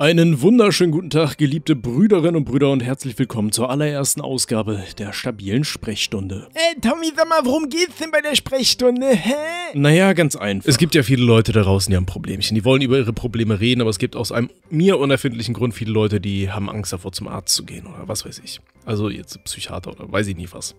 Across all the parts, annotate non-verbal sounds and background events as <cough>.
Einen wunderschönen guten Tag, geliebte Brüderinnen und Brüder und herzlich willkommen zur allerersten Ausgabe der stabilen Sprechstunde. Ey, Tommy, sag mal, worum geht's denn bei der Sprechstunde, hä? Naja, ganz einfach. Es gibt ja viele Leute da draußen, die haben Problemchen. Die wollen über ihre Probleme reden, aber es gibt aus einem mir unerfindlichen Grund viele Leute, die haben Angst davor, zum Arzt zu gehen oder was weiß ich. Also jetzt Psychiater oder weiß ich nie was.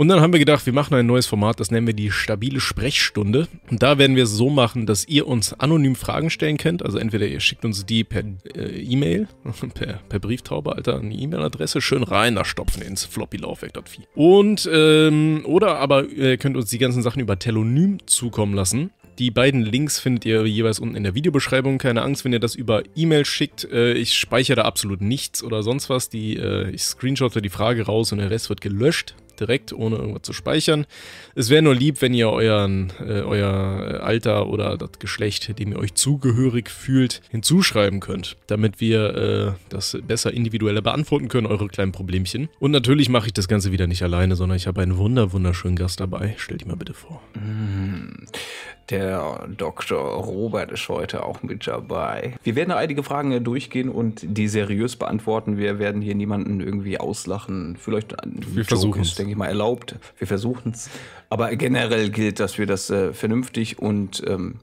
Und dann haben wir gedacht, wir machen ein neues Format, das nennen wir die stabile Sprechstunde. Und da werden wir es so machen, dass ihr uns anonym Fragen stellen könnt. Also entweder ihr schickt uns die per äh, E-Mail, <laughs> per, per, Brieftaube, Alter, eine E-Mail-Adresse, schön rein, da stopfen ins Floppy-Laufwerk, das Vieh. Und, ähm, oder aber ihr äh, könnt uns die ganzen Sachen über Telonym zukommen lassen. Die beiden Links findet ihr jeweils unten in der Videobeschreibung. Keine Angst, wenn ihr das über E-Mail schickt. Äh, ich speichere da absolut nichts oder sonst was. Die, äh, ich screenshotte die Frage raus und der Rest wird gelöscht direkt, ohne irgendwas zu speichern. Es wäre nur lieb, wenn ihr euren, äh, euer äh, Alter oder das Geschlecht, dem ihr euch zugehörig fühlt, hinzuschreiben könnt, damit wir äh, das besser individueller beantworten können, eure kleinen Problemchen. Und natürlich mache ich das Ganze wieder nicht alleine, sondern ich habe einen wunder wunderschönen Gast dabei. Stell dich mal bitte vor. Mm. Der Dr. Robert ist heute auch mit dabei. Wir werden einige Fragen durchgehen und die seriös beantworten. Wir werden hier niemanden irgendwie auslachen. Vielleicht ein wir versuchen es, denke ich mal, erlaubt. Wir versuchen es. Aber generell gilt, dass wir das äh, vernünftig und ähm,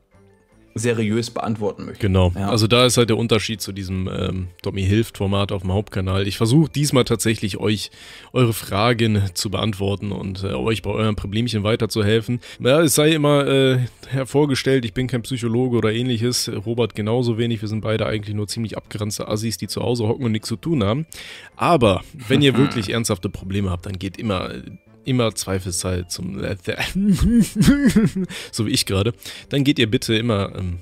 seriös beantworten möchte. Genau. Ja. Also da ist halt der Unterschied zu diesem ähm, Tommy hilft Format auf dem Hauptkanal. Ich versuche diesmal tatsächlich euch eure Fragen zu beantworten und äh, euch bei euren Problemchen weiterzuhelfen. Ja, es sei immer äh, hervorgestellt, ich bin kein Psychologe oder ähnliches. Robert genauso wenig. Wir sind beide eigentlich nur ziemlich abgeranzte Assis, die zu Hause hocken und nichts zu tun haben. Aber wenn ihr <laughs> wirklich ernsthafte Probleme habt, dann geht immer äh, immer Zweifelszeit zum <laughs> so wie ich gerade, dann geht ihr bitte immer ähm,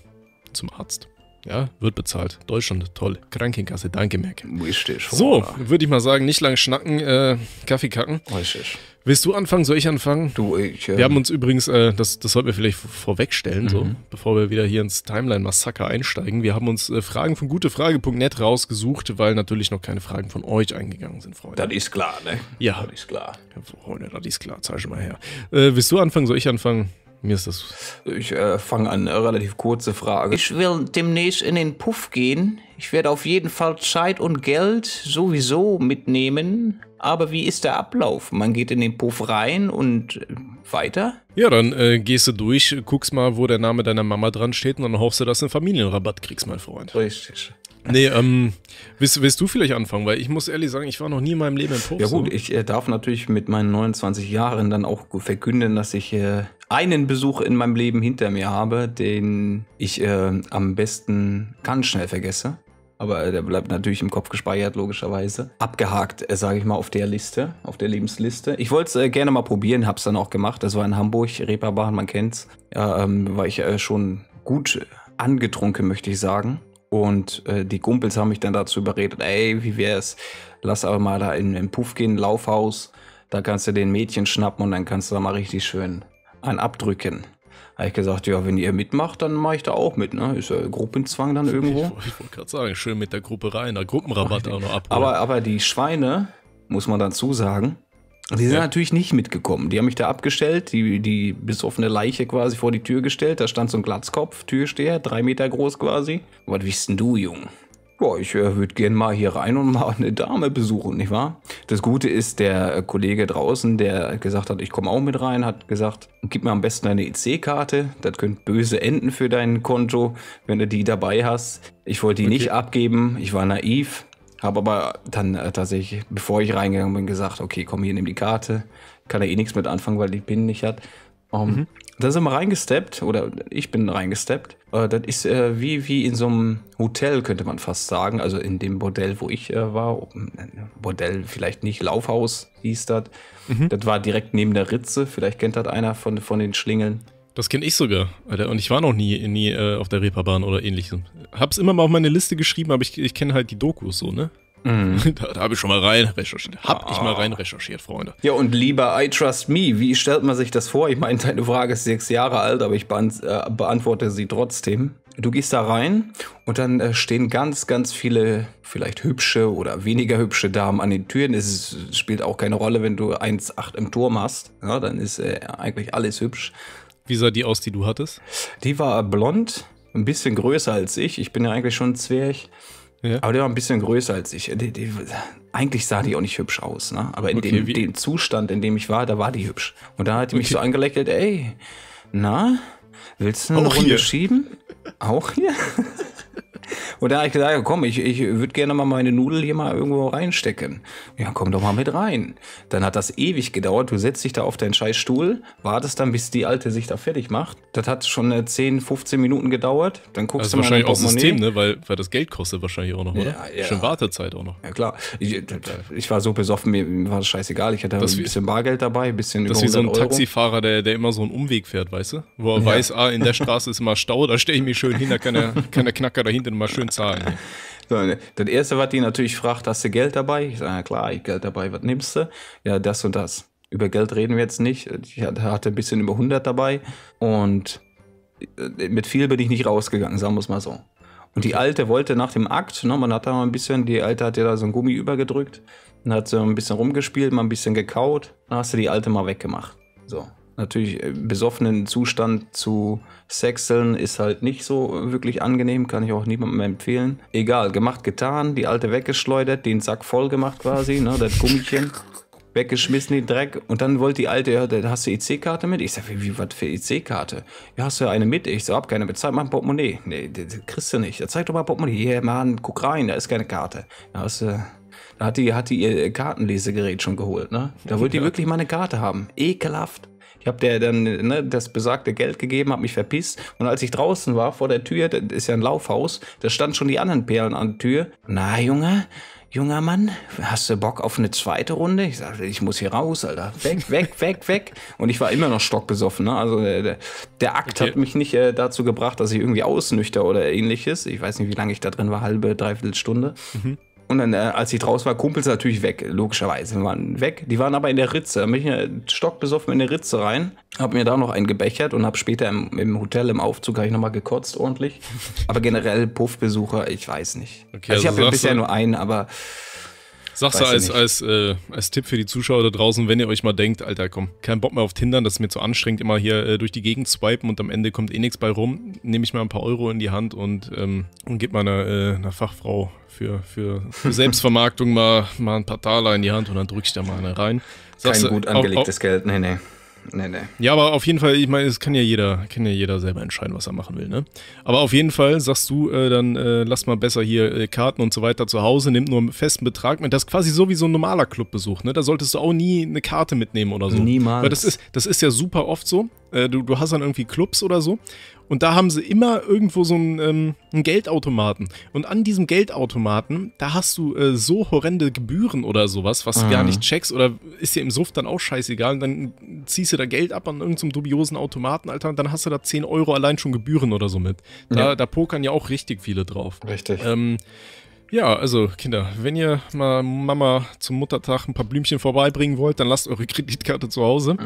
zum Arzt. Ja, wird bezahlt. Deutschland, toll. Krankenkasse, danke, Merkel. Richtig. So, würde ich mal sagen, nicht lang schnacken, äh, Kaffee kacken. Richtig. Willst du anfangen? Soll ich anfangen? Du, ich. Äh wir ähm, haben uns übrigens, äh, das, das sollten wir vielleicht vorwegstellen, mhm. so, bevor wir wieder hier ins Timeline-Massaker einsteigen. Wir haben uns äh, Fragen von gutefrage.net rausgesucht, weil natürlich noch keine Fragen von euch eingegangen sind, Freunde. Das ist klar, ne? Ja. Das ist klar. Ja, Freunde, das ist klar. Zeig mal her. Äh, willst du anfangen? Soll ich anfangen? Mir ist das. Ich äh, fange an, eine relativ kurze Frage. Ich will demnächst in den Puff gehen. Ich werde auf jeden Fall Zeit und Geld sowieso mitnehmen. Aber wie ist der Ablauf? Man geht in den Puff rein und äh, weiter? Ja, dann äh, gehst du durch, guckst mal, wo der Name deiner Mama dran steht und dann hoffst du, dass du einen Familienrabatt kriegst, mein Freund. Richtig. Nee, ähm, willst, willst, du vielleicht anfangen? Weil ich muss ehrlich sagen, ich war noch nie in meinem Leben im Pop. Ja gut, ich äh, darf natürlich mit meinen 29 Jahren dann auch verkünden, dass ich äh, einen Besuch in meinem Leben hinter mir habe, den ich äh, am besten ganz schnell vergesse. Aber äh, der bleibt natürlich im Kopf gespeichert, logischerweise. Abgehakt, äh, sage ich mal, auf der Liste, auf der Lebensliste. Ich wollte es äh, gerne mal probieren, habe es dann auch gemacht. Das war in Hamburg, Reeperbahn, man kennt's. Ja, ähm, war ich schon gut angetrunken, möchte ich sagen. Und äh, die Kumpels haben mich dann dazu überredet, ey, wie wär's, lass aber mal da in den Puff gehen, Laufhaus, da kannst du den Mädchen schnappen und dann kannst du da mal richtig schön einen abdrücken. Habe ich gesagt, ja, wenn ihr mitmacht, dann mache ich da auch mit, ne? Ist ja Gruppenzwang dann irgendwo. Ich, ich wollte gerade sagen, schön mit der Gruppe rein, der Gruppenrabatt auch noch ab. Aber, aber die Schweine, muss man dazu sagen, die sind ja. natürlich nicht mitgekommen. Die haben mich da abgestellt, die, die besoffene Leiche quasi vor die Tür gestellt. Da stand so ein Glatzkopf, Türsteher, drei Meter groß quasi. Was bist du, Jung? Boah, ich äh, würde gerne mal hier rein und mal eine Dame besuchen, nicht wahr? Das Gute ist, der äh, Kollege draußen, der gesagt hat, ich komme auch mit rein, hat gesagt, gib mir am besten eine EC-Karte. Das könnte böse enden für dein Konto, wenn du die dabei hast. Ich wollte die okay. nicht abgeben. Ich war naiv. Habe aber dann äh, tatsächlich, bevor ich reingegangen bin, gesagt, okay, komm hier, nimm die Karte. Kann er eh nichts mit anfangen, weil die PIN nicht hat. Um, ähm, mhm. Da sind wir reingesteppt, oder ich bin reingesteppt. Äh, das ist äh, wie, wie in so einem Hotel, könnte man fast sagen. Also in dem Bordell, wo ich äh, war. Bordell äh, vielleicht nicht, Laufhaus hieß das. Mhm. Das war direkt neben der Ritze. Vielleicht kennt das einer von, von den Schlingeln. Das kenne ich sogar, Alter. Und ich war noch nie, nie äh, auf der Reeperbahn oder ähnlichem. Hab's immer mal auf meine Liste geschrieben, aber ich, ich kenne halt die Dokus so, ne? Mhm. <laughs> Da, da habe ich schon mal rein recherchiert. Hab ah. ich mal rein recherchiert, Freunde. Ja, und lieber I Trust Me, wie stellt man sich das vor? Ich meine, deine Frage ist sechs Jahre alt, aber ich beant äh, beantworte sie trotzdem. Du gehst da rein und dann äh, stehen ganz, ganz viele vielleicht hübsche oder weniger hübsche Damen an den Türen. Es spielt auch keine Rolle, wenn du 1,8 im Turm hast. Ja, dann ist äh, eigentlich alles hübsch. Wie sah die aus, die du hattest? Die war blond, ein bisschen größer als ich. Ich bin ja eigentlich schon ein Zwerg. Ja. Aber der war ein bisschen größer als ich. Die, die, eigentlich sah die auch nicht hübsch aus, ne? Aber in okay, dem, dem, Zustand, in dem ich war, da war die hübsch. Und da hat die okay. mich so angelächelt, ey, na, willst du eine Runde hier. schieben? Auch hier? Und da habe ich gesagt, komm, ich, ich würde gerne mal meine Nudel hier mal irgendwo reinstecken. Ja, komm doch mal mit rein. Dann hat das ewig gedauert. Du setzt dich da auf deinen Scheißstuhl, wartest dann, bis die Alte sich da fertig macht. Das hat schon 10, äh, 15 Minuten gedauert. Dann guckst also du mal wahrscheinlich auch System, ne? weil, weil das Geld kostet wahrscheinlich auch noch, oder? Ja, ja. Schon Wartezeit auch noch. Ja, klar. Ich, ich war so besoffen, mir war das scheißegal. Ich hatte das ein wie, bisschen Bargeld dabei, ein bisschen Das ist wie so ein Euro. Taxifahrer, der, der immer so einen Umweg fährt, weißt du? Wo er ja. weiß, ah, in der Straße ist immer Stau, da stehe ich mich schön hin, da kann der, kann der Knacker da hinten werden mal schön zahlen. <laughs> So, ne, das erste, was die natürlich fragt, hast du Geld dabei? Ich sage, ja klar, ich Geld dabei, was nimmst du? Ja, das und das. Über Geld reden wir jetzt nicht. Ich hatte ein bisschen über 100 dabei und äh, mit viel bin ich nicht rausgegangen, sagen wir es mal so. Und die Alte wollte nach dem Akt, ne, man hat da mal ein bisschen, die Alte hat ja da so ein Gummi übergedrückt und hat so ein bisschen rumgespielt, mal ein bisschen gekaut. Dann hast du die Alte mal weggemacht. So, natürlich äh, besoffenen Zustand zu sexeln ist halt nicht so wirklich angenehm, kann ich auch niemandem empfehlen. Egal, gemacht, getan, die alte weggeschleudert, den Sack voll gemacht quasi, ne, das Gummischen. <laughs> Weggeschmissen, den Dreck. Und dann wollte die alte, ja, da hast du EC-Karte mit? Ich sag, wie, wie was für EC-Karte? Ja, hast du ja eine mit? Ich so, hab keine, bezahlt mein Portemonnaie. Nee, das kriegst du nicht. Ja, zeig doch mal Portemonnaie. Hier, yeah, Mann, guck rein, da ist keine Karte. Da hast Äh, da hat die, hat die ihr Kartenlesegerät schon geholt, ne? Da wollte die wirklich mal eine Karte haben. Ekelhaft. Ich habe der dann ne, das besagte Geld gegeben, habe mich verpisst. Und als ich draußen war, vor der Tür, das ist ja ein Laufhaus, da stand schon die anderen Perlen an der Tür. Na, Junge, junger Mann, hast du Bock auf eine zweite Runde? Ich sagte, ich muss hier raus, Alter. Weg, weg, weg, weg. Und ich war immer noch stockbesoffen. Ne? Also äh, der, der Akt okay. hat mich nicht äh, dazu gebracht, dass ich irgendwie ausnüchter oder ähnliches. Ich weiß nicht, wie lange ich da drin war, halbe, dreiviertel Stunde. Mhm. Und dann, äh, als ich draußen war, Kumpels natürlich weg, logischerweise. Wir waren weg. Die waren aber in der Ritze. Da bin ich äh, stockbesoffen in der Ritze rein. Hab mir da noch einen gebechert und hab später im, im Hotel, im Aufzug, habe ich nochmal gekotzt ordentlich. <laughs> aber generell Puffbesucher, ich weiß nicht. Okay, also ich also habe ja bisher nur einen, aber Sagst du als, als, äh, als Tipp für die Zuschauer da draußen, wenn ihr euch mal denkt, Alter, komm, kein Bock mehr auf Tindern, das ist mir zu anstrengend, immer hier äh, durch die Gegend swipen und am Ende kommt eh nichts bei rum, nehme ich mal ein paar Euro in die Hand und, ähm, und gebe meiner äh, einer Fachfrau für, für, Selbstvermarktung mal, mal ein paar Taler in die Hand und dann drücke ich da mal eine rein. Sagst Kein du, äh, gut angelegtes auf, auf, Geld, nee, nee nee, nee. Ja, aber auf jeden Fall, ich meine, es kann ja jeder, kann ja jeder selber entscheiden, was er machen will, ne? Aber auf jeden Fall sagst du, äh, dann äh, lass mal besser hier äh, Karten und so weiter zu Hause, nimm nur einen festen Betrag mit. Das ist quasi so wie so ein normaler Clubbesuch, ne? Da solltest du auch nie eine Karte mitnehmen oder so. Niemals. Weil das ist, das ist ja super oft so, äh, du, du hast dann irgendwie Clubs oder so. Und da haben sie immer irgendwo so einen, ähm, einen Geldautomaten. Und an diesem Geldautomaten, da hast du äh, so horrende Gebühren oder sowas, was ah. du gar ah. nicht checkst oder ist dir im Suff dann auch scheißegal. Und dann ziehst du da Geld ab an irgendeinem dubiosen Automaten, Alter, und dann hast du da 10 Euro allein schon Gebühren oder so mit. Da, ja. da pokern ja auch richtig viele drauf. Richtig. Ähm, ja, also Kinder, wenn ihr mal Mama zum Muttertag ein paar Blümchen vorbeibringen wollt, dann lasst eure <laughs> Kreditkarte zu Hause.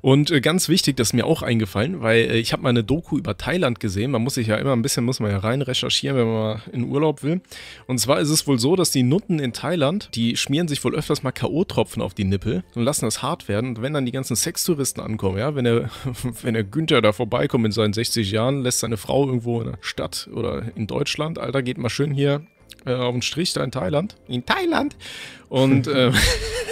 Und äh, ganz wichtig, das ist mir auch eingefallen, weil äh, ich habe mal eine Doku über Thailand gesehen. Man muss sich ja immer ein bisschen, muss man ja rein recherchieren, wenn man mal in Urlaub will. Und zwar ist es wohl so, dass die Nutten in Thailand, die schmieren sich wohl öfters mal K.O.-Tropfen auf die Nippel und lassen das hart werden. Und wenn dann die ganzen Sextouristen ankommen, ja, wenn der, <laughs> wenn der Günther da vorbeikommt in seinen 60 Jahren, lässt seine Frau irgendwo in der Stadt oder in Deutschland, Alter, geht mal schön hier äh, auf den Strich da in Thailand. In Thailand! Und, äh,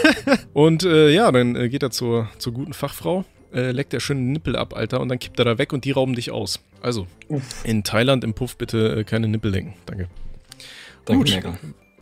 <laughs> und äh, ja, dann äh, geht er zur, zur guten Fachfrau, äh, leckt der schönen Nippel ab, Alter, und dann kippt er da weg und die rauben dich aus. Also, Uff. in Thailand im Puff bitte äh, keine Nippel lenken. Danke. Danke, Gut. Merkel.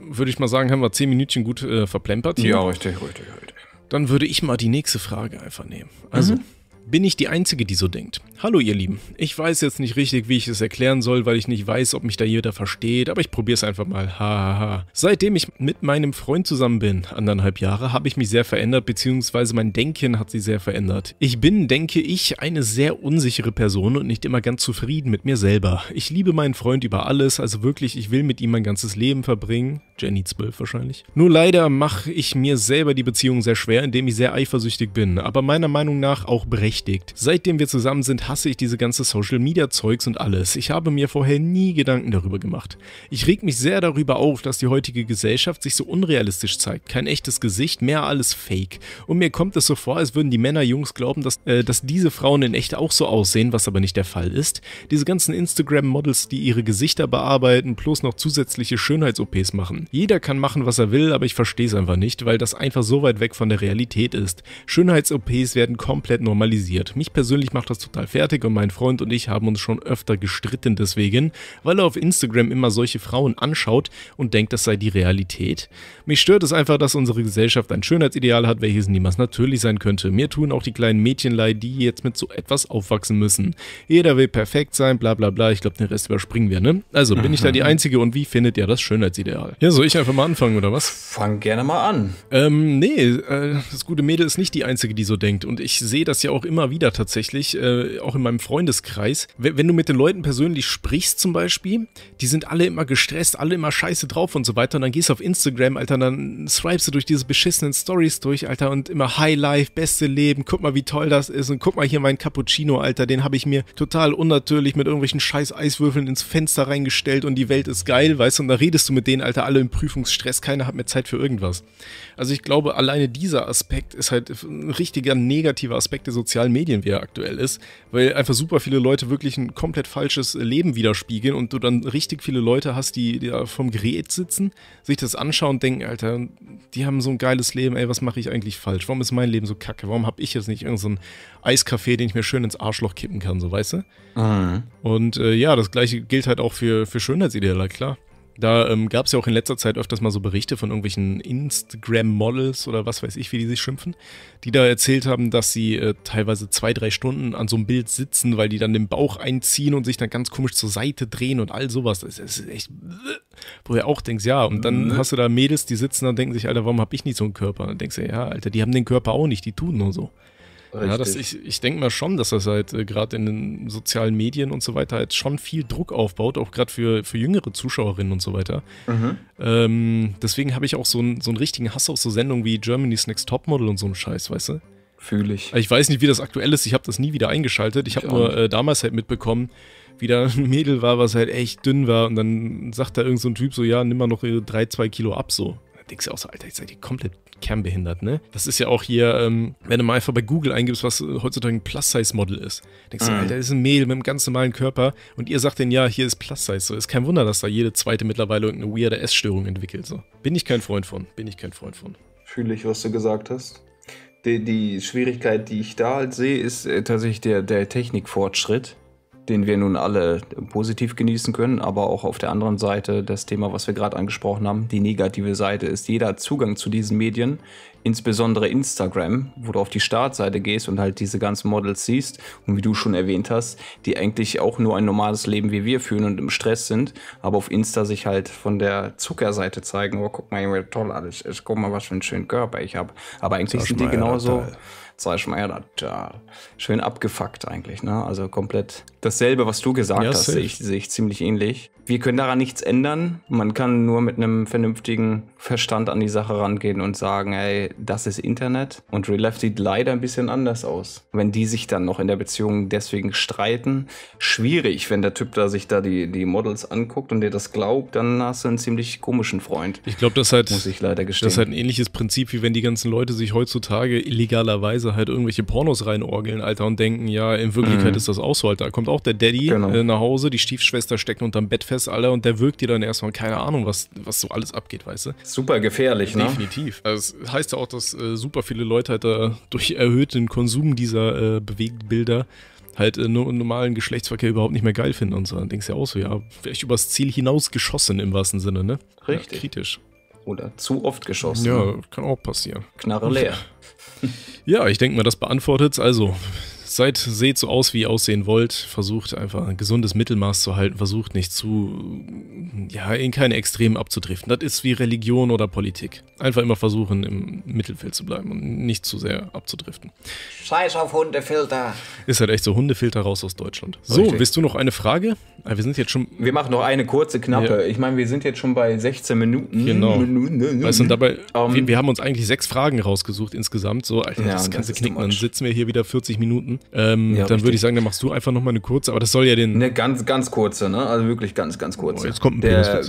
Würde ich mal sagen, haben wir zehn Minütchen gut verplempert. Ja, richtig, richtig, richtig. Dann würde ich mal die nächste Frage einfach nehmen. Also, mhm bin ich die Einzige, die so denkt. Hallo ihr Lieben, ich weiß jetzt nicht richtig, wie ich es erklären soll, weil ich nicht weiß, ob mich da jeder versteht, aber ich probiere es einfach mal. Hahaha. Ha, ha. Seitdem ich mit meinem Freund zusammen bin, anderthalb Jahre, habe ich mich sehr verändert, beziehungsweise mein Denken hat sich sehr verändert. Ich bin, denke ich, eine sehr unsichere Person und nicht immer ganz zufrieden mit mir selber. Ich liebe meinen Freund über alles, also wirklich, ich will mit ihm mein ganzes Leben verbringen. Jenny 12 wahrscheinlich. Nur leider mache ich mir selber die Beziehung sehr schwer, indem ich sehr eifersüchtig bin, aber meiner Meinung nach auch berechtigt berechtigt. Seitdem wir zusammen sind, hasse ich diese ganze Social Media Zeugs und alles. Ich habe mir vorher nie Gedanken darüber gemacht. Ich reg mich sehr darüber auf, dass die heutige Gesellschaft sich so unrealistisch zeigt. Kein echtes Gesicht, mehr alles Fake. Und mir kommt es so vor, als würden die Männer Jungs glauben, dass, äh, dass diese Frauen in echt auch so aussehen, was aber nicht der Fall ist. Diese ganzen Instagram-Models, die ihre Gesichter bearbeiten, plus noch zusätzliche Schönheits-OPs machen. Jeder kann machen, was er will, aber ich verstehe es einfach nicht, weil das einfach so weit weg von der Realität ist. Schönheits-OPs werden komplett normalisiert kritisiert. Mich persönlich macht das total fertig und mein Freund und ich haben uns schon öfter gestritten deswegen, weil er auf Instagram immer solche Frauen anschaut und denkt, das sei die Realität. Mich stört es einfach, dass unsere Gesellschaft ein Schönheitsideal hat, welches niemals natürlich sein könnte. Mir tun auch die kleinen Mädchen leid, die jetzt mit so etwas aufwachsen müssen. Jeder will perfekt sein, bla bla bla. Ich glaube, den Rest überspringen wir, ne? Also, bin ich da mhm. die Einzige und wie findet ihr das Schönheitsideal? Ja, soll ich einfach mal anfangen, oder was? Fang gerne mal an. Ähm, nee, äh, das gute Mädel ist nicht die Einzige, die so denkt. Und ich sehe das ja auch immer immer wieder tatsächlich, äh, auch in meinem Freundeskreis. Wenn du mit den Leuten persönlich sprichst zum Beispiel, die sind alle immer gestresst, alle immer scheiße drauf und so weiter. Und dann gehst du auf Instagram, Alter, dann swipest du durch diese beschissenen Stories durch, Alter, und immer High Life, beste Leben, guck mal, wie toll das ist und guck mal hier meinen Cappuccino, Alter, den habe ich mir total unnatürlich mit irgendwelchen scheiß Eiswürfeln ins Fenster reingestellt und die Welt ist geil, weißt du, und da redest du mit denen, Alter, alle im Prüfungsstress, keiner hat mehr Zeit für irgendwas. Also ich glaube, alleine dieser Aspekt ist halt ein richtiger negativer Aspekt der sozialen sozialen Medien, wie er aktuell ist, weil einfach super viele Leute wirklich ein komplett falsches Leben widerspiegeln und du dann richtig viele Leute hast, die, die da vom Gerät sitzen, sich das anschauen und denken, Alter, die haben so ein geiles Leben, ey, was mache ich eigentlich falsch? Warum ist mein Leben so kacke? Warum habe ich jetzt nicht irgendeinen so Eiskaffee, den ich mir schön ins Arschloch kippen kann, so weißt du? Mhm. Und äh, ja, das gleiche gilt halt auch für, für Schönheitsideale, klar. Da ähm, gab es ja auch in letzter Zeit öfters mal so Berichte von irgendwelchen Instagram-Models oder was weiß ich, wie die sich schimpfen, die da erzählt haben, dass sie äh, teilweise zwei, drei Stunden an so einem Bild sitzen, weil die dann den Bauch einziehen und sich dann ganz komisch zur Seite drehen und all sowas. Das ist echt, wo du auch denkst, ja, und dann mhm. hast du da Mädels, die sitzen und denken sich, Alter, warum habe ich nicht so einen Körper? Und dann denkst du, ja, Alter, die haben den Körper auch nicht, die tun nur so. Richtig. Ja, das, ich, ich denke mal schon, dass das halt äh, gerade in den sozialen Medien und so weiter halt schon viel Druck aufbaut, auch gerade für, für jüngere Zuschauerinnen und so weiter. Mhm. Ähm, deswegen habe ich auch so, ein, so einen richtigen Hass auf so Sendungen wie Germany's Next Topmodel und so einen Scheiß, weißt du? Fühle ich. Ich weiß nicht, wie das aktuell ist. Ich habe das nie wieder eingeschaltet. Ich, habe nur äh, damals halt mitbekommen, wie da <laughs> ein Mädel war, was halt echt dünn war. Und dann sagt da irgend so ein Typ so, ja, nimm mal noch drei, zwei Kilo ab so denkst du auch so, Alter, jetzt seid ihr komplett kernbehindert, ne? Das ist ja auch hier, ähm, wenn du mal einfach bei Google eingibst, was heutzutage ein Plus-Size-Model ist. Denkst du, mhm. Alter, das ist ein Mädel mit einem ganz normalen Körper und ihr sagt denen, ja, hier ist Plus-Size. So, ist kein Wunder, dass da jede zweite mittlerweile irgendeine weirde Essstörung entwickelt. So. Bin ich kein Freund von. Bin ich kein Freund von. Fühle ich, was du gesagt hast. Die, die Schwierigkeit, die ich da halt sehe, ist äh, tatsächlich der, der Technikfortschritt den wir nun alle positiv genießen können, aber auch auf der anderen Seite das Thema, was wir gerade angesprochen haben, die negative Seite ist, jeder Zugang zu diesen Medien, insbesondere Instagram, wo du auf die Startseite gehst und halt diese ganzen Models siehst und wie du schon erwähnt hast, die eigentlich auch nur ein normales Leben wie wir führen und im Stress sind, aber auf Insta sich halt von der Zuckerseite zeigen, oh guck mal, wie toll alles ist, guck mal, was für einen schönen Körper ich habe. Aber eigentlich sind die genauso... Teil Zeischmeier da, da. Schön abgefuckt eigentlich, ne? Also komplett dasselbe, was du gesagt ja, hast, sehe ich, sehe ich ziemlich ähnlich. Wir können daran nichts ändern. Man kann nur mit einem vernünftigen Verstand an die Sache rangehen und sagen, hey, das ist Internet. Und Real Life sieht leider ein bisschen anders aus. Wenn die sich dann noch in der Beziehung deswegen streiten, schwierig, wenn der Typ da sich da die, die Models anguckt und dir das glaubt, dann hast du einen ziemlich komischen Freund. Ich glaube, das, halt, das ist halt ein ähnliches Prinzip, wie wenn die ganzen Leute sich heutzutage illegalerweise Weise halt irgendwelche Pornos reinorgeln, Alter, und denken, ja, in Wirklichkeit mhm. ist das auch so, Alter. Da kommt auch der Daddy genau. äh, nach Hause, die Stiefschwester steckt unterm Bett fest, Alter, und der wirkt dir dann erstmal keine Ahnung, was, was so alles abgeht, weißt du? Super gefährlich, Definitiv. ne? Definitiv. Also, das heißt ja auch, dass äh, super viele Leute halt äh, durch erhöhten Konsum dieser äh, Bewegtbilder halt äh, normalen Geschlechtsverkehr überhaupt nicht mehr geil finden und so. Dann denkst du ja auch so, ja, vielleicht übers Ziel hinausgeschossen im wahrsten Sinne, ne? Richtig. Ja, kritisch. Oder zu oft geschossen. Ja, kann auch passieren. Knarre leer. ja, ich denke mal, das beantwortet es. Also, seid, seht so aus, wie ihr aussehen wollt. Versucht einfach ein gesundes Mittelmaß zu halten. Versucht nicht zu, ja, in keine Extremen abzudriften. Das ist wie Religion oder Politik. Einfach immer versuchen, im Mittelfeld zu bleiben und nicht zu sehr abzudriften. Scheiß auf Hundefilter. Ist halt echt so, Hundefilter raus aus Deutschland. So, Richtig. willst du noch eine Frage? Ah, wir sind jetzt schon... Wir machen noch eine kurze, knappe. Ja. Ich meine, wir sind jetzt schon bei 16 Minuten. Genau. Weißt du, dabei, um, ähm, wir, wir, haben uns eigentlich sechs Fragen rausgesucht insgesamt. So, Alter, ja, das ganze Knicken. Dann sitzen wir hier wieder 40 Minuten. Ähm, ja, dann würde ich sagen, dann machst du einfach nochmal eine kurze, aber das soll ja den. Eine ganz, ganz kurze, ne? Also wirklich ganz, ganz kurze. Oh, jetzt kommt ein Der,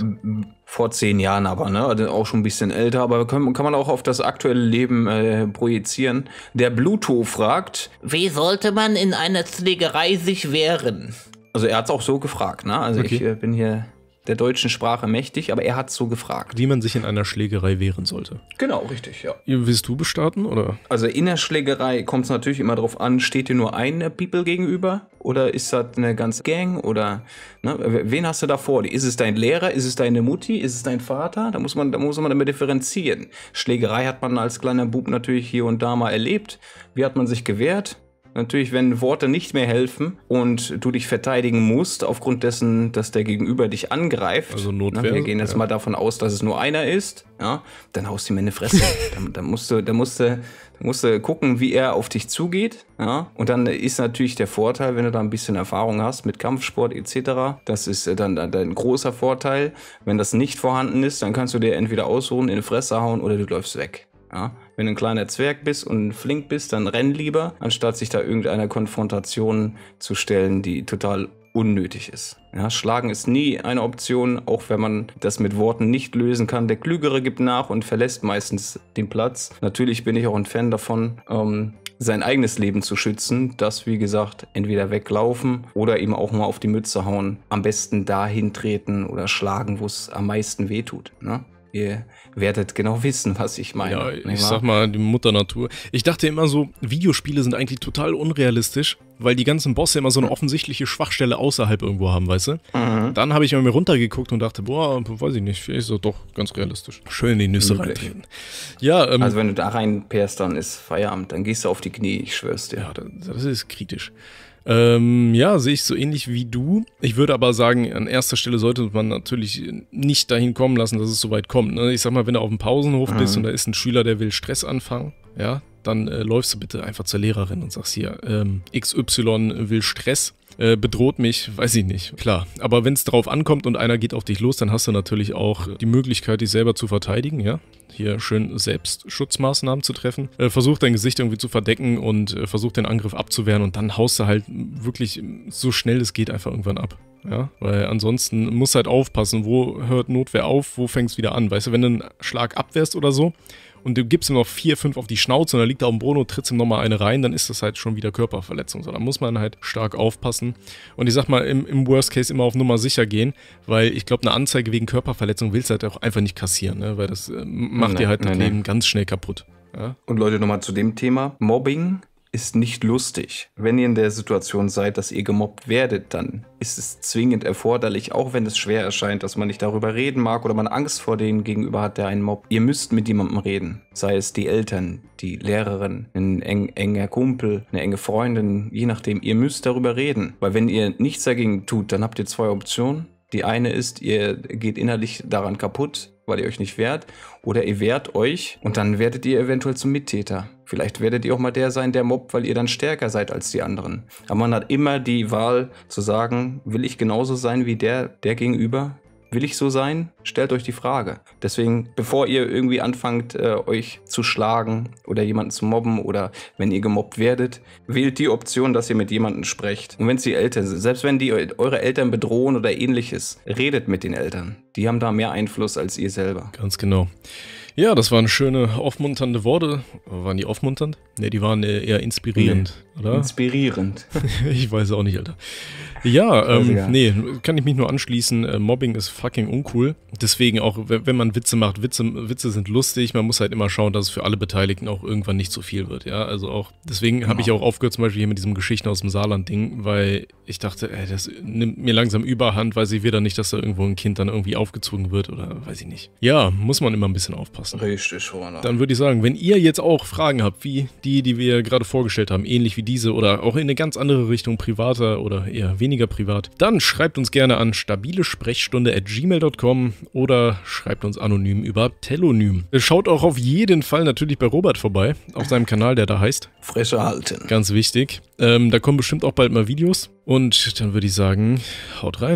Vor zehn Jahren aber, ne? Also auch schon ein bisschen älter, aber kann, kann man auch auf das aktuelle Leben äh, projizieren. Der Bluto fragt: Wie sollte man in einer Schlägerei sich wehren? Also er hat es auch so gefragt, ne? Also okay. ich äh, bin hier der deutschen Sprache mächtig, aber er hat so gefragt. Wie man sich in einer Schlägerei wehren sollte. Genau, richtig, ja. Willst du bestarten, oder? Also in der Schlägerei kommt es natürlich immer darauf an, steht dir nur eine People gegenüber oder ist das eine ganze Gang oder ne, wen hast du da vor? Ist es dein Lehrer, ist es deine Mutti, ist es dein Vater? Da muss man, da muss man immer differenzieren. Schlägerei hat man als kleiner Bub natürlich hier und da mal erlebt. Wie hat man sich gewehrt? Natürlich, wenn Worte nicht mehr helfen und du dich verteidigen musst, aufgrund dessen, dass der Gegenüber dich angreift. Also ne, Notwehr. Na, wir gehen jetzt ja. mal davon aus, dass es nur einer ist. Ja, dann haust du ihm in die Fresse. <laughs> dann, dann musst du, dann musst du, musst du gucken, wie er auf dich zugeht. Ja? Und dann ist natürlich der Vorteil, wenn du da ein bisschen Erfahrung hast mit Kampfsport etc., das ist äh, dann, dann ein großer Vorteil. Wenn das nicht vorhanden ist, dann kannst du dir entweder ausruhen, in die Fresse hauen oder du läufst weg. Ja? Wenn du ein kleiner Zwerg bist und flink bist, dann renn lieber, anstatt sich da irgendeiner Konfrontation zu stellen, die total unnötig ist. Ja, schlagen ist nie eine Option, auch wenn man das mit Worten nicht lösen kann. Der Klügere gibt nach und verlässt meistens den Platz. Natürlich bin ich auch ein Fan davon, ähm, sein eigenes Leben zu schützen. Das, wie gesagt, entweder weglaufen oder eben auch mal auf die Mütze hauen. Am besten dahin treten oder schlagen, wo es am meisten wehtut. Ne? ihr werdet genau wissen, was ich meine. Ja, ich sag mal, die Mutter Natur. Ich dachte immer so, Videospiele sind eigentlich total unrealistisch, weil die ganzen Bosse immer so eine hm. offensichtliche Schwachstelle außerhalb irgendwo haben, weißt du? Mhm. Dann habe ich mir runtergeguckt und dachte, boah, weiß ich nicht, vielleicht ist das doch ganz realistisch. Schön in die Nüsse reintreten. Ja, ähm, also wenn du da reinpärst, dann ist Feierabend, dann gehst du auf die Knie, ich schwör's dir. Ja, das ist kritisch. Ähm, ja, sehe ich so ähnlich wie du. Ich würde aber sagen, an erster Stelle sollte man natürlich nicht dahin kommen lassen, dass es so weit kommt. Ne? Ich sag mal, wenn du auf dem Pausenhof mhm. bist und da ist ein Schüler, der will Stress anfangen, ja, dann äh, läufst du bitte einfach zur Lehrerin und sagst hier, ähm, XY will Stress, äh, bedroht mich, weiß ich nicht. Klar, aber wenn es drauf ankommt und einer geht auf dich los, dann hast du natürlich auch die Möglichkeit, dich selber zu verteidigen, ja. Hier schön Selbstschutzmaßnahmen zu treffen. Äh, versuch dein Gesicht irgendwie zu verdecken und äh, versuch den Angriff abzuwehren und dann haust du halt wirklich so schnell es geht einfach irgendwann ab. Ja, weil ansonsten musst du halt aufpassen, wo hört Notwehr auf, wo fängst wieder an. Weißt du, wenn du einen Schlag abwehrst oder so, und du gibst ihm noch vier, fünf auf die Schnauze und dann liegt da auf dem Boden und trittst ihm nochmal eine rein, dann ist das halt schon wieder Körperverletzung. So, da muss man halt stark aufpassen. Und ich sag mal, im, im Worst Case immer auf Nummer sicher gehen, weil ich glaube, eine Anzeige wegen Körperverletzung willst du halt auch einfach nicht kassieren, ne? weil das äh, macht nein, dir halt dein das nein. Leben ganz schnell kaputt. Ja? Und Leute, nochmal zu dem Thema. Mobbing ist nicht lustig. Wenn ihr in der Situation seid, dass ihr gemobbt werdet, dann ist es zwingend erforderlich, auch wenn es schwer erscheint, dass man nicht darüber reden mag oder man Angst vor dem gegenüber hat, der einen mobbt. Ihr müsst mit jemandem reden, sei es die Eltern, die Lehrerin, ein eng, enger Kumpel, eine enge Freundin, je nachdem. Ihr müsst darüber reden, weil wenn ihr nichts dagegen tut, dann habt ihr zwei Optionen. Die eine ist, ihr geht innerlich daran kaputt, weil ihr euch nicht wehrt oder ihr wehrt euch und dann werdet ihr eventuell zum Mittäter. Vielleicht werdet ihr auch mal der sein, der mobbt, weil ihr dann stärker seid als die anderen. Aber man hat immer die Wahl zu sagen, will ich genauso sein wie der, der gegenüber? Will ich so sein? Stellt euch die Frage. Deswegen, bevor ihr irgendwie anfangt, äh, euch zu schlagen oder jemanden zu mobben oder wenn ihr gemobbt werdet, wählt die Option, dass ihr mit jemandem sprecht. Und wenn es die Eltern sind, selbst wenn die eure Eltern bedrohen oder ähnliches, redet mit den Eltern. Die haben da mehr Einfluss als ihr selber. Ganz genau. Ja, das waren schöne, aufmunternde Worte. Waren die aufmunternd? Ne, die waren äh, eher inspirierend, nee. oder? Inspirierend. <laughs> ich weiß auch nicht, Alter. Ja, ähm, nee, kann ich mich nur anschließen. Äh, Mobbing ist fucking uncool. Deswegen auch, wenn man Witze macht, Witze, Witze sind lustig. Man muss halt immer schauen, dass es für alle Beteiligten auch irgendwann nicht zu viel wird. Ja, also auch, deswegen genau. habe ich auch aufgehört, zum Beispiel hier mit diesem Geschichten aus dem Saarland-Ding, weil ich dachte, ey, das nimmt mir langsam überhand, weiß ich wieder nicht, dass da irgendwo ein Kind dann irgendwie aufgezogen wird oder weiß ich nicht. Ja, muss man immer ein bisschen aufpassen lassen. Richtig, Horner. Dann würde ich sagen, wenn ihr jetzt auch Fragen habt, wie die, die wir gerade vorgestellt haben, ähnlich wie diese oder auch in eine ganz andere Richtung, privater oder eher weniger privat, dann schreibt uns gerne an stabilesprechstunde.gmail.com oder schreibt uns anonym über Telonym. Schaut auch auf jeden Fall natürlich bei Robert vorbei, auf seinem Kanal, der da heißt. Frische Halten. Ganz wichtig. Ähm, da kommen bestimmt auch bald mal Videos. Und dann würde ich sagen, haut rein.